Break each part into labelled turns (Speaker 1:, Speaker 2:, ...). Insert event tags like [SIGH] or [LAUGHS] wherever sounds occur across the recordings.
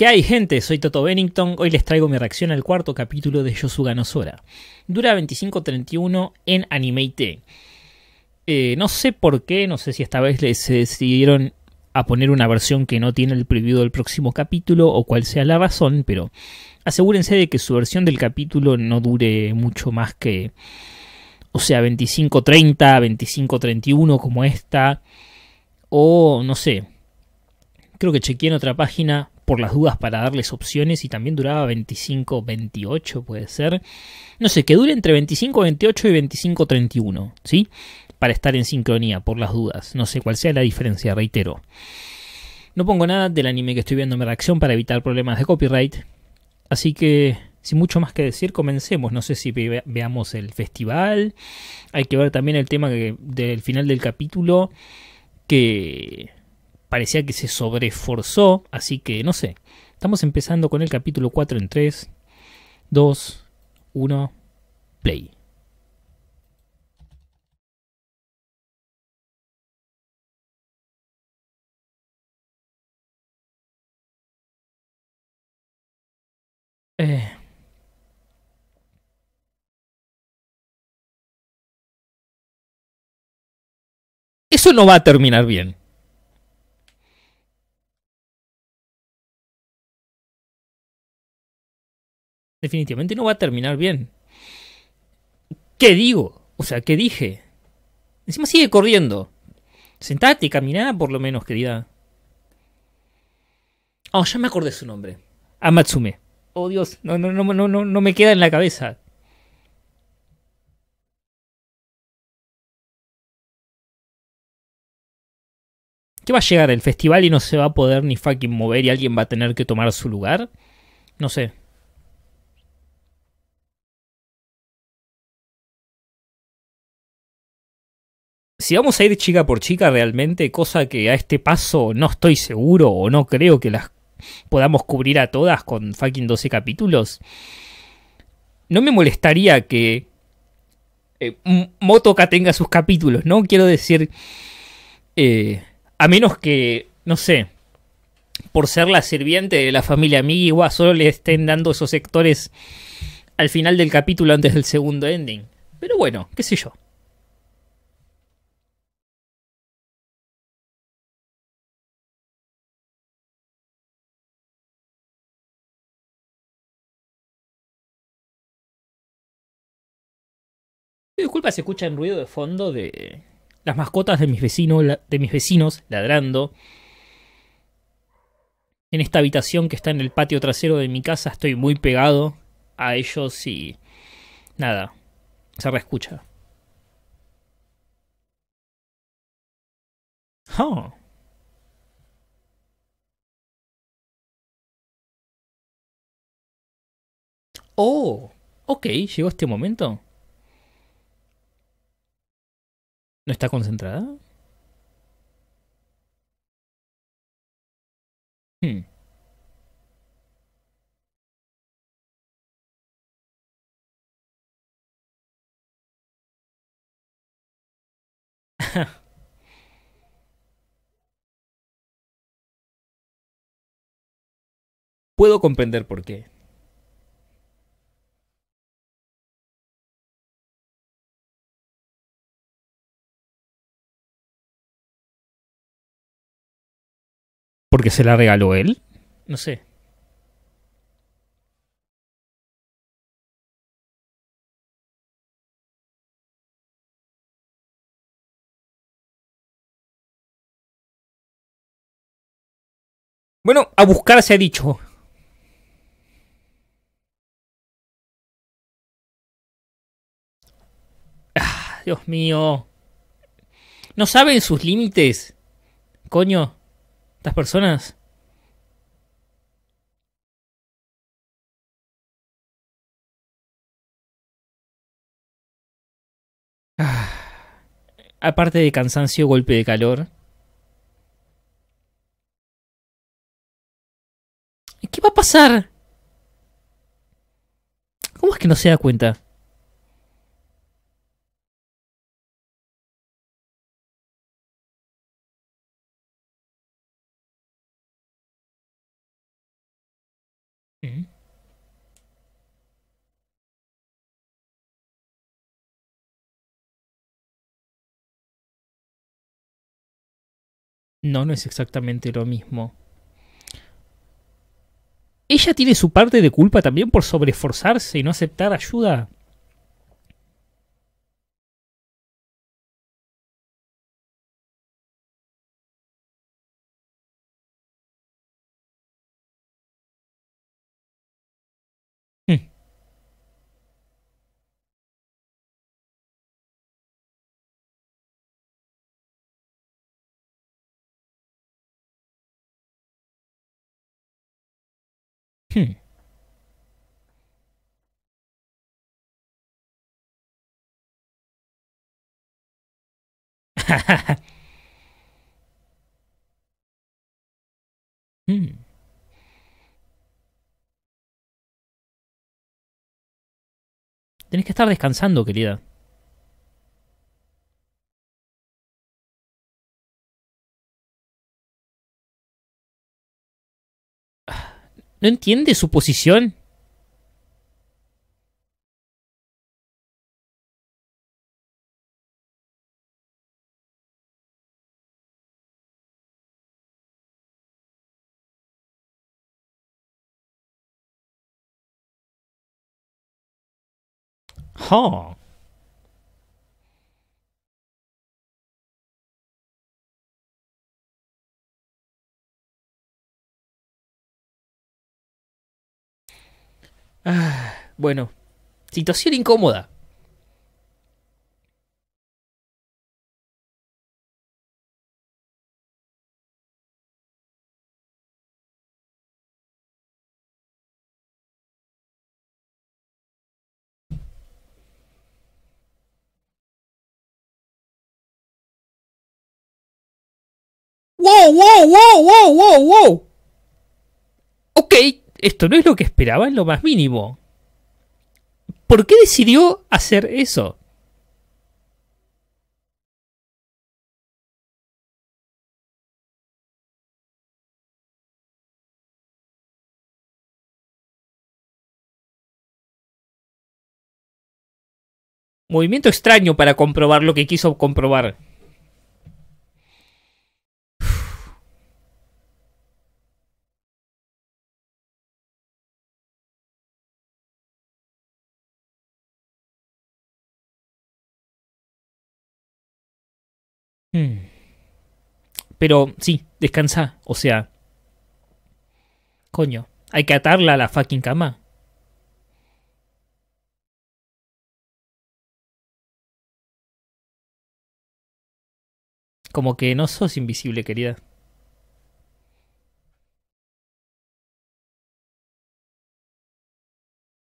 Speaker 1: ¿Qué hay gente? Soy Toto Bennington, hoy les traigo mi reacción al cuarto capítulo de Yosuga no Dura 25.31 en Anime Eh, no sé por qué, no sé si esta vez se eh, decidieron a poner una versión que no tiene el preview del próximo capítulo o cuál sea la razón, pero asegúrense de que su versión del capítulo no dure mucho más que, o sea, 25.30, 25.31 como esta, o no sé, creo que chequeé en otra página por las dudas para darles opciones y también duraba 25, 28 puede ser. No sé, que dure entre 25, 28 y 25, 31, ¿sí? Para estar en sincronía, por las dudas. No sé cuál sea la diferencia, reitero. No pongo nada del anime que estoy viendo en mi reacción para evitar problemas de copyright. Así que, sin mucho más que decir, comencemos. No sé si veamos el festival. Hay que ver también el tema del final del capítulo. Que parecía que se sobreforzó, así que no sé. Estamos empezando con el capítulo 4 en 3, 2, 1, play.
Speaker 2: Eh. Eso no va a terminar bien. definitivamente no va a terminar bien.
Speaker 1: ¿Qué digo? O sea, ¿qué dije? Encima sigue corriendo. Sentate, caminá por lo menos, querida. Oh, ya me acordé su nombre. Amatsume. Oh Dios, no, no, no, no, no, no me queda en la cabeza. ¿Qué va a llegar el festival y no se va a poder ni fucking mover y alguien va a tener que tomar su lugar? No sé. si vamos a ir chica por chica realmente, cosa que a este paso no estoy seguro o no creo que las podamos cubrir a todas con fucking 12 capítulos, no me molestaría que eh, Motoka tenga sus capítulos, ¿no? Quiero decir, eh, a menos que, no sé, por ser la sirviente de la familia Miguel, solo le estén dando esos sectores al final del capítulo antes del segundo ending. Pero bueno, qué sé yo. disculpa se escucha el ruido de fondo de las mascotas de mis vecinos, de mis vecinos ladrando. En esta habitación que está en el patio trasero de mi casa estoy muy pegado a ellos y nada, se reescucha.
Speaker 2: Oh. Oh, ok,
Speaker 1: llegó este momento. ¿No está concentrada? Hmm.
Speaker 2: [LAUGHS] Puedo comprender por qué. porque se la regaló él. No sé. Bueno, a buscar se ha dicho.
Speaker 1: Ah, Dios mío. No saben sus límites. Coño estas personas.
Speaker 2: Ah. aparte de cansancio,
Speaker 1: golpe de calor. ¿Qué
Speaker 2: va a pasar? ¿Cómo es que no se da cuenta?
Speaker 1: No, no es exactamente lo mismo. ¿Ella tiene su parte de culpa también por sobreesforzarse y no aceptar ayuda?
Speaker 2: Hmm. [LAUGHS] hmm. Tenés que estar descansando, querida. no entiende su posición. Bueno, situación incómoda. ¡Wow, wow, wow, wow, wow, wow!
Speaker 1: Ok, esto no es lo que esperaba en lo más mínimo. ¿Por qué decidió hacer eso? Movimiento extraño para comprobar lo que quiso comprobar. Pero sí, descansa. O sea. Coño, hay que atarla a la fucking cama.
Speaker 2: Como que no sos invisible, querida.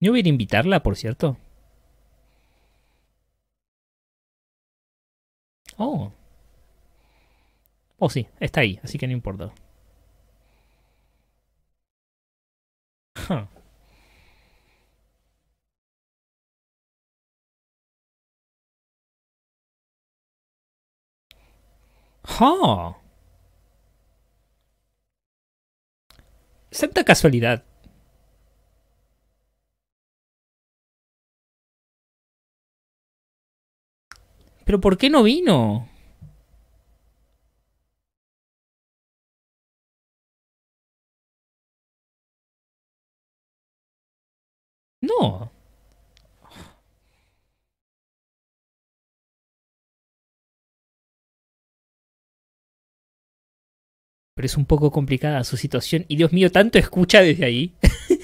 Speaker 2: ¿No hubiera invitarla, por cierto?
Speaker 1: Oh oh, sí, está ahí, así que no importa.
Speaker 2: ¡Ja! Santa casualidad. ¿Pero por qué no vino?
Speaker 1: No. Pero es un poco complicada su situación. Y Dios mío, tanto escucha desde ahí. [LAUGHS]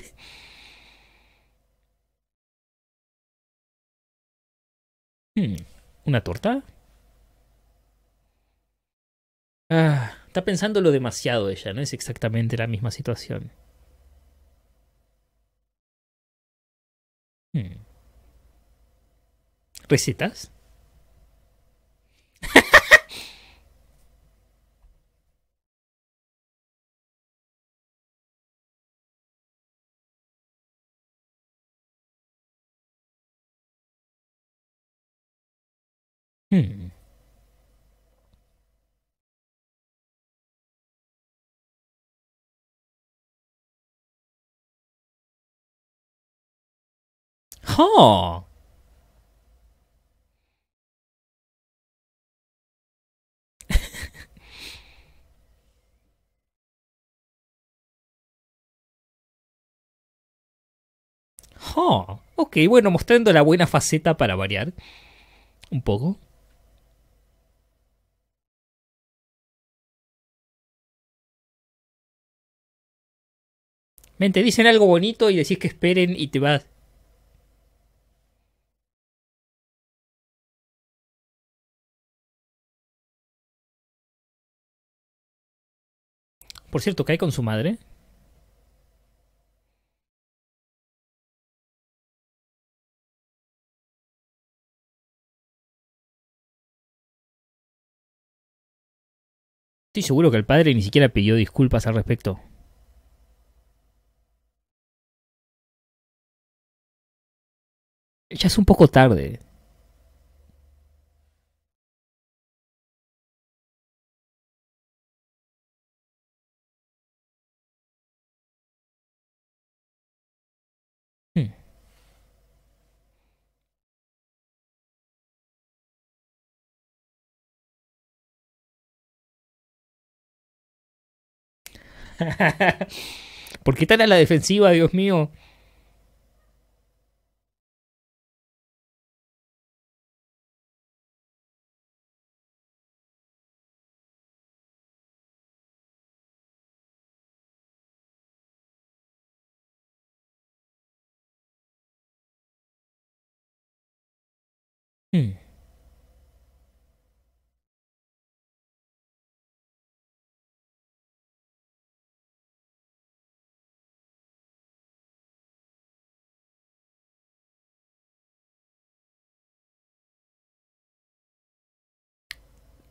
Speaker 1: Hmm, ¿Una torta? Ah, está pensándolo demasiado ella, no es exactamente la misma situación. ¿Recetas? [LAUGHS]
Speaker 2: hmm. Huh.
Speaker 1: Oh, Ok, bueno, mostrando la buena faceta para variar.
Speaker 2: Un poco. Me te dicen algo bonito y decís que esperen y te vas. Por cierto, cae con su madre. seguro que el padre ni siquiera pidió disculpas al respecto. Ya es un poco tarde. [LAUGHS] ¿Por qué tan a la defensiva, Dios mío?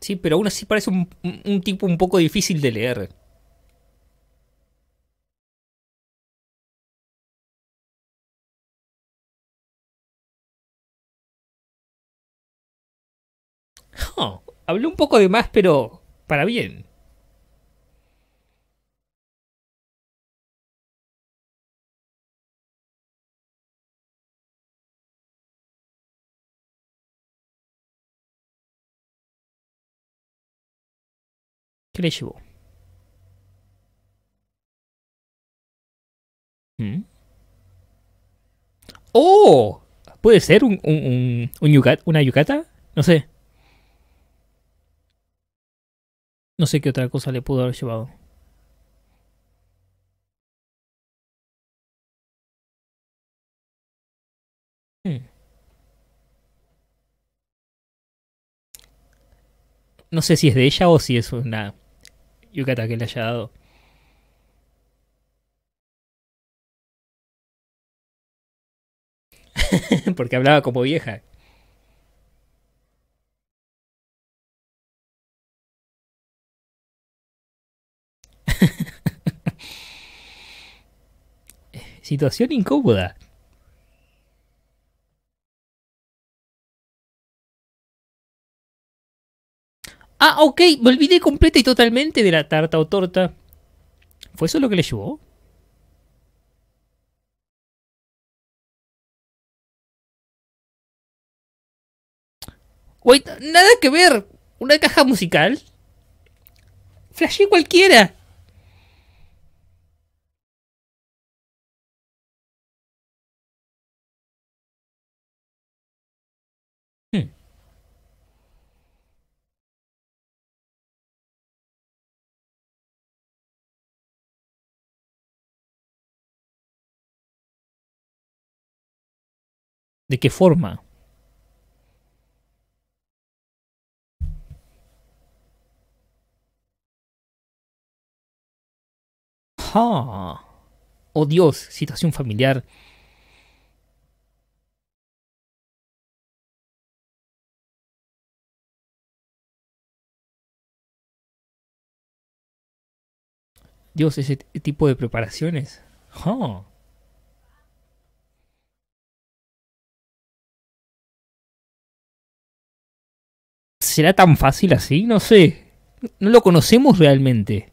Speaker 2: Sí, pero aún así parece un, tipo un poco difícil de leer. Oh, hablé un poco de más, pero para bien. ¿Qué le llevó? ¿Mm?
Speaker 1: ¡Oh! ¿Puede ser un, un, un, una yucata? No sé. No sé qué otra cosa le pudo haber llevado. Hmm. No sé si es de ella o si es una yukata que le haya dado. [LAUGHS] Porque
Speaker 2: hablaba como vieja.
Speaker 1: [LAUGHS] Eh, situación incómoda. Ah, ok, me olvidé completa y totalmente de la tarta o torta. ¿Fue eso lo que le llevó? Wait, nada que ver. Una caja musical. Flashé cualquiera.
Speaker 2: ¿De qué forma? ¡Ja! Ah, ¡Oh Dios! Situación familiar. Dios, ese tipo de preparaciones. ¡Ja! Ah. ¿Será tan fácil así? No sé. No lo conocemos realmente.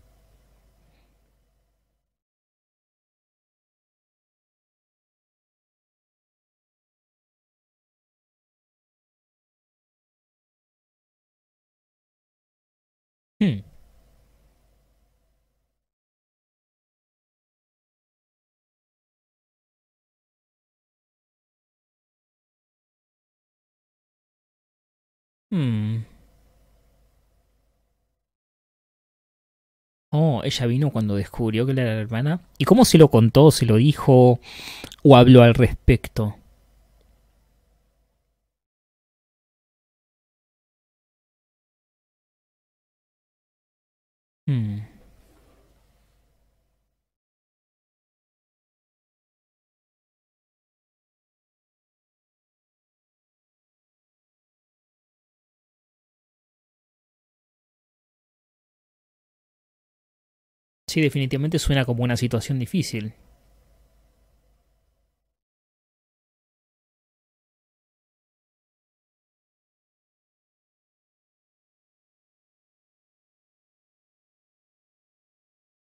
Speaker 1: Oh, ella vino cuando descubrió que era la hermana. ¿Y cómo se lo contó, se lo dijo o habló al respecto?
Speaker 2: sí, definitivamente suena como una situación difícil.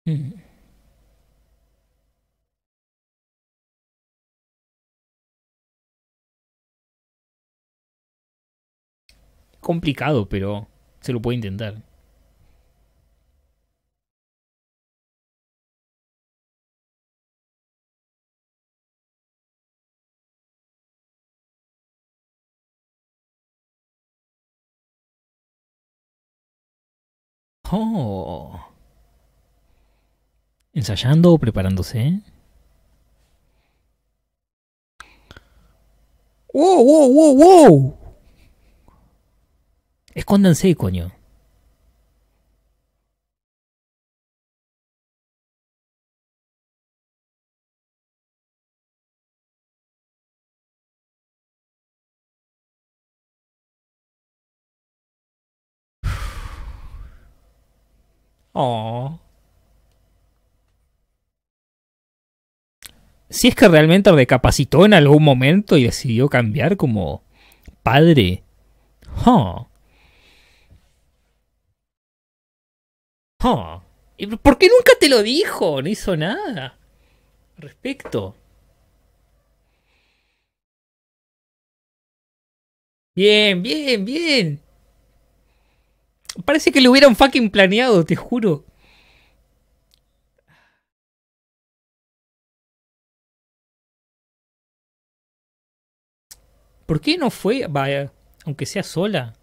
Speaker 2: Mm. Complicado, pero se lo puede intentar.
Speaker 1: Oh. ¿Ensayando o preparándose? ¡Wow, wow, wow, wow! Escóndanse, coño. Oh. Si es que realmente recapacitó en algún momento y decidió cambiar como padre. ¿Por qué nunca te lo dijo? No hizo nada. respecto. Bien, bien, bien. Parece que lo hubieran fucking planeado, te juro.
Speaker 2: ¿Por qué no fue? Vaya, aunque sea sola.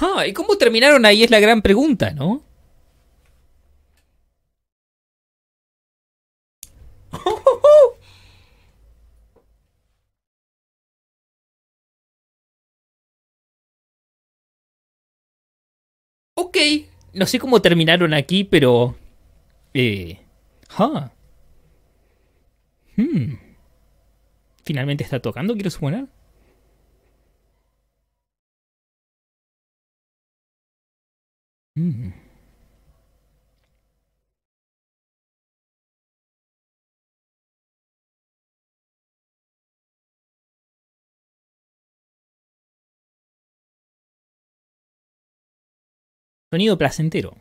Speaker 2: Ah, ¿y cómo terminaron ahí? Es la gran pregunta, ¿no? no sé cómo
Speaker 1: terminaron aquí, pero... Eh, huh. hmm. Finalmente está tocando, quiero suponer.
Speaker 2: Hmm. Sonido placentero.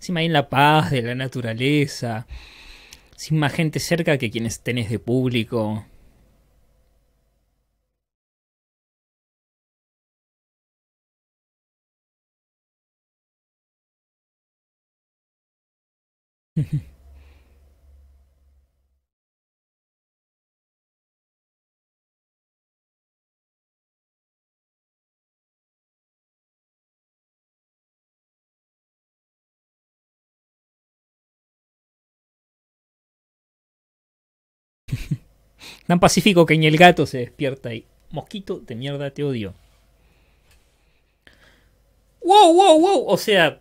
Speaker 1: sin más en la paz de la naturaleza. Sin más gente cerca que quienes tenés de público. [LAUGHS] Tan pacífico que ni el gato se despierta y Mosquito de mierda, te odio. Wow, wow, wow. O sea,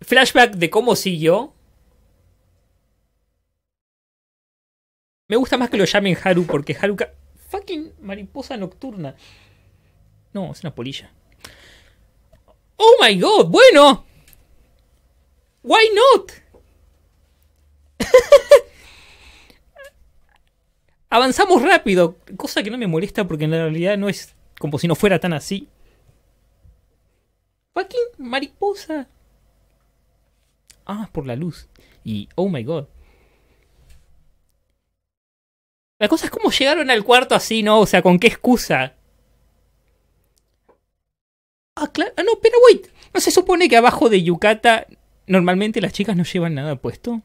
Speaker 1: flashback de cómo siguió. Me gusta más que lo llamen Haru porque Haruka. Fucking mariposa nocturna. No, es una polilla. Oh my god, bueno. Why not? [LAUGHS] avanzamos rápido, cosa que no me molesta porque en la realidad no es como si no fuera tan así. ¡Fucking mariposa. Ah, por la luz. Y, oh my god. La cosa es como llegaron al cuarto así, ¿no? O sea, ¿con qué excusa? Ah, claro. Ah, no, pero wait. ¿No se supone que abajo de Yucata normalmente las chicas no llevan nada puesto?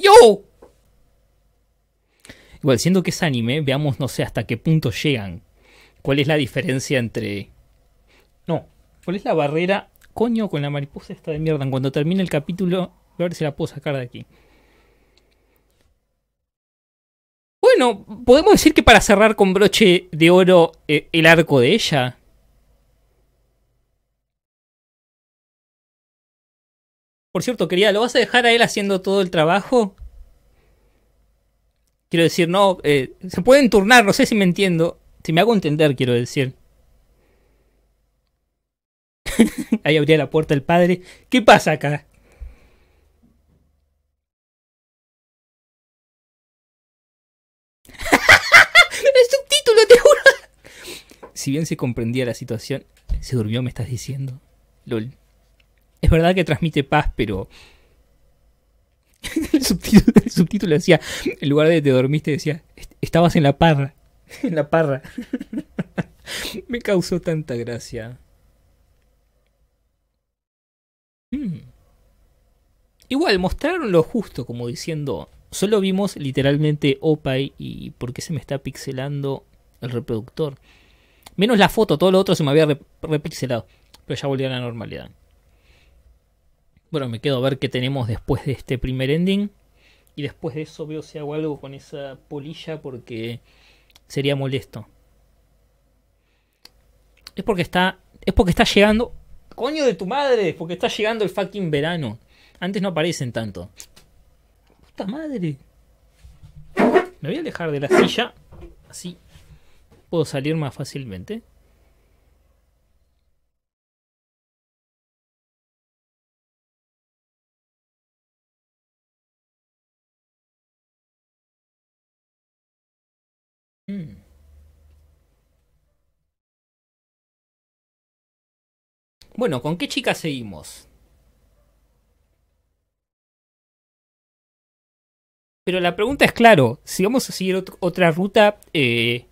Speaker 1: ¡Yo! Igual, siendo que es anime, veamos, no sé, hasta qué punto llegan. ¿Cuál es la diferencia entre... No, ¿cuál es la barrera? Coño, con la mariposa esta de mierda. Cuando termine el capítulo, voy a ver si la puedo sacar de aquí. Bueno, podemos decir que para cerrar con broche de oro eh, el arco de ella. Por cierto, querida, ¿lo vas a dejar a él haciendo todo el trabajo? Quiero decir, no, eh, se pueden turnar, no sé si me entiendo. Si me hago entender, quiero decir. [LAUGHS] Ahí abría la puerta el padre. ¿Qué pasa acá? [LAUGHS] el subtítulo, te juro. Si bien se comprendía la situación, se durmió, me estás diciendo. LOL. Es verdad que transmite paz, pero... [LAUGHS] el, subtítulo, decía, en lugar de te dormiste, decía, estabas en la parra. [LAUGHS] en la parra. [LAUGHS] Me causó tanta gracia. Hmm. Igual, mostraron lo justo, como diciendo, solo vimos literalmente OPAI y por qué se me está pixelando el reproductor. Menos la foto, todo lo otro se me había repixelado. Pero ya volví a la normalidad. Bueno, me quedo a ver qué tenemos después de este primer ending. Y después de eso veo si hago algo con esa polilla porque sería molesto. Es porque está. Es porque está llegando. ¡Coño de tu madre! Porque está llegando el fucking verano. Antes no aparecen tanto. ¡Puta madre! Me voy a alejar de la silla. Así puedo salir más fácilmente.
Speaker 2: Bueno, ¿con qué chica seguimos?
Speaker 1: Pero la pregunta es claro, si vamos a seguir otra ruta, eh,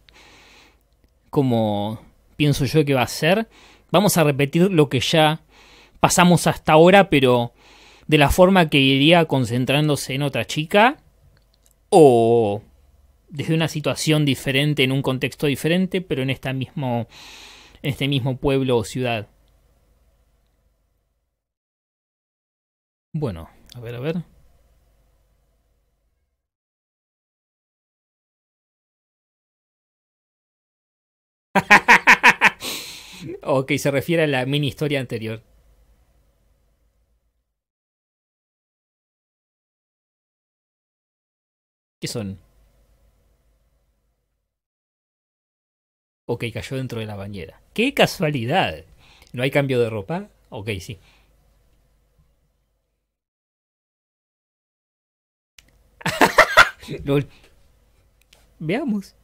Speaker 1: como pienso yo que va a ser, vamos a repetir lo que ya pasamos hasta ahora, pero de la forma que iría concentrándose en otra chica, o desde una situación diferente, en un contexto diferente, pero en, mismo, en este mismo pueblo o ciudad. Bueno,
Speaker 2: a ver, a ver. [LAUGHS] ok, se refiere a la mini historia anterior. ¿Qué son?
Speaker 1: Ok, cayó dentro de la bañera. ¡Qué casualidad! ¿No hay cambio de ropa? Ok, sí. Veamos.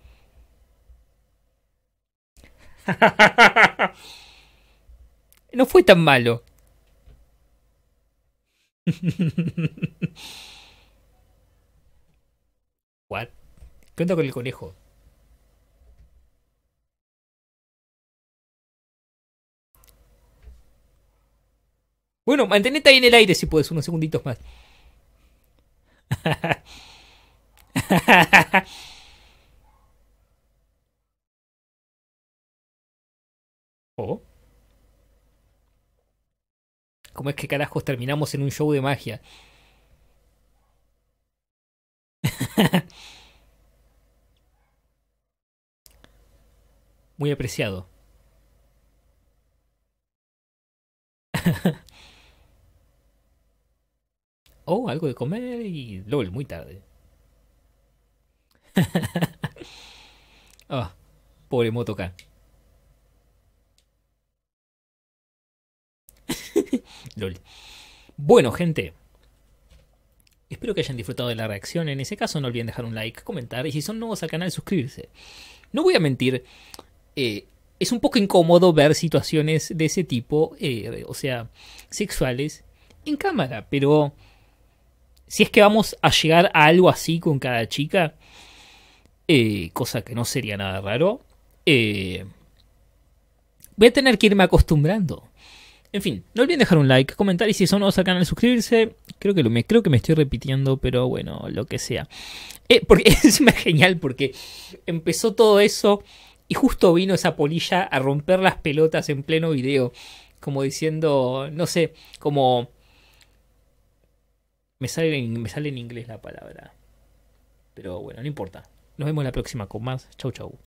Speaker 1: [LAUGHS] no fue tan malo. [LAUGHS] What? con el conejo? Bueno, mantenete ahí en el aire si puedes, unos segunditos más. [LAUGHS] [LAUGHS] oh. ¿Cómo es que carajos terminamos en un show de magia? [LAUGHS] Muy apreciado. [LAUGHS] oh, algo de comer y LOL, muy tarde. [LAUGHS] ah, oh, pobre [LAUGHS] LOL. Bueno, gente. Espero que hayan disfrutado de la reacción. En ese caso, no olviden dejar un like, comentar y si son nuevos al canal, suscribirse. No voy a mentir. Eh, es un poco incómodo ver situaciones de ese tipo, eh, o sea, sexuales, en cámara, pero si es que vamos a llegar a algo así con cada chica, eh, cosa que no sería nada raro. Eh, voy a tener que irme acostumbrando. En fin, no olviden dejar un like, comentar y si son nuevos al canal suscribirse. Creo que, me, creo que me estoy repitiendo, pero bueno, lo que sea. Eh, porque [LAUGHS] es genial porque empezó todo eso y justo vino esa polilla a romper las pelotas en pleno video. Como diciendo, no sé, como... Me me sale en inglés la palabra. Pero bueno, no importa. Nos vemos la próxima con más. Chau, chau.